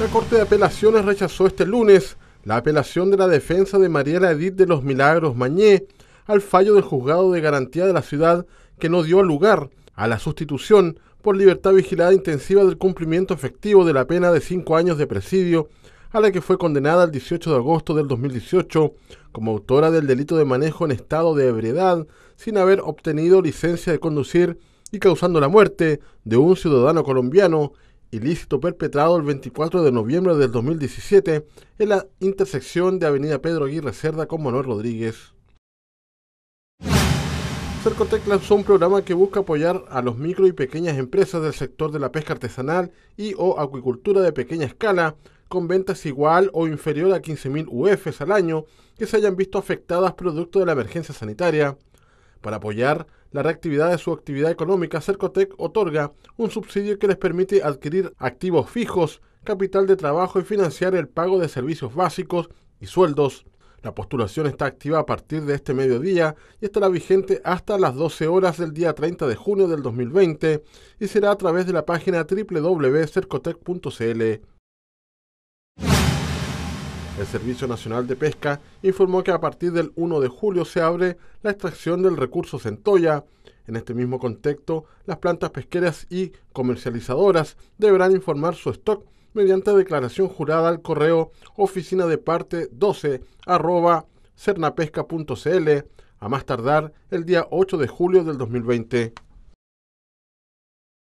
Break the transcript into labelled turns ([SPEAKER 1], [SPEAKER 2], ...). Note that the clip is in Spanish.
[SPEAKER 1] La Corte de Apelaciones rechazó este lunes la apelación de la defensa de Mariela Edith de los Milagros Mañé al fallo del juzgado de garantía de la ciudad que no dio lugar a la sustitución por libertad vigilada intensiva del cumplimiento efectivo de la pena de cinco años de presidio a la que fue condenada el 18 de agosto del 2018 como autora del delito de manejo en estado de ebriedad sin haber obtenido licencia de conducir y causando la muerte de un ciudadano colombiano ilícito perpetrado el 24 de noviembre del 2017 en la intersección de Avenida Pedro Aguirre Cerda con Manuel Rodríguez. Cercotec es un programa que busca apoyar a los micro y pequeñas empresas del sector de la pesca artesanal y o acuicultura de pequeña escala, con ventas igual o inferior a 15.000 UFs al año, que se hayan visto afectadas producto de la emergencia sanitaria. Para apoyar la reactividad de su actividad económica, Cercotec otorga un subsidio que les permite adquirir activos fijos, capital de trabajo y financiar el pago de servicios básicos y sueldos. La postulación está activa a partir de este mediodía y estará vigente hasta las 12 horas del día 30 de junio del 2020 y será a través de la página www.cercotec.cl. El Servicio Nacional de Pesca informó que a partir del 1 de julio se abre la extracción del recurso centolla. En este mismo contexto, las plantas pesqueras y comercializadoras deberán informar su stock mediante declaración jurada al correo oficina de parte 12 arroba cernapesca.cl a más tardar el día 8 de julio del 2020.